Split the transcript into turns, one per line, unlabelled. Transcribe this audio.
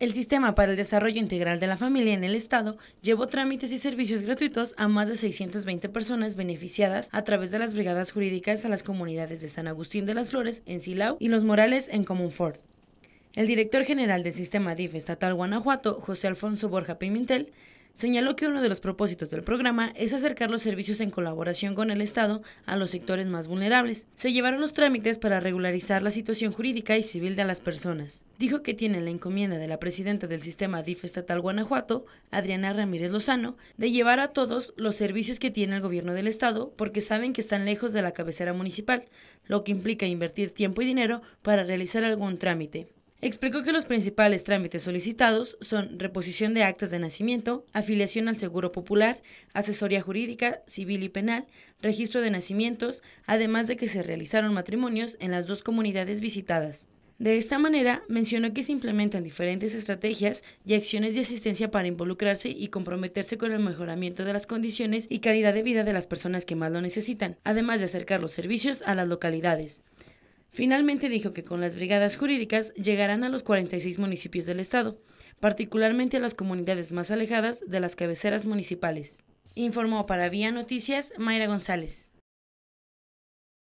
El Sistema para el Desarrollo Integral de la Familia en el Estado llevó trámites y servicios gratuitos a más de 620 personas beneficiadas a través de las brigadas jurídicas a las comunidades de San Agustín de las Flores en Silao y Los Morales en Comunfort. El director general del Sistema DIF Estatal Guanajuato, José Alfonso Borja Pimentel, señaló que uno de los propósitos del programa es acercar los servicios en colaboración con el Estado a los sectores más vulnerables. Se llevaron los trámites para regularizar la situación jurídica y civil de las personas. Dijo que tiene la encomienda de la presidenta del sistema DIF estatal Guanajuato, Adriana Ramírez Lozano, de llevar a todos los servicios que tiene el gobierno del Estado porque saben que están lejos de la cabecera municipal, lo que implica invertir tiempo y dinero para realizar algún trámite. Explicó que los principales trámites solicitados son reposición de actas de nacimiento, afiliación al Seguro Popular, asesoría jurídica, civil y penal, registro de nacimientos, además de que se realizaron matrimonios en las dos comunidades visitadas. De esta manera, mencionó que se implementan diferentes estrategias y acciones de asistencia para involucrarse y comprometerse con el mejoramiento de las condiciones y calidad de vida de las personas que más lo necesitan, además de acercar los servicios a las localidades. Finalmente dijo que con las brigadas jurídicas llegarán a los 46 municipios del estado, particularmente a las comunidades más alejadas de las cabeceras municipales. Informó para Vía Noticias Mayra González.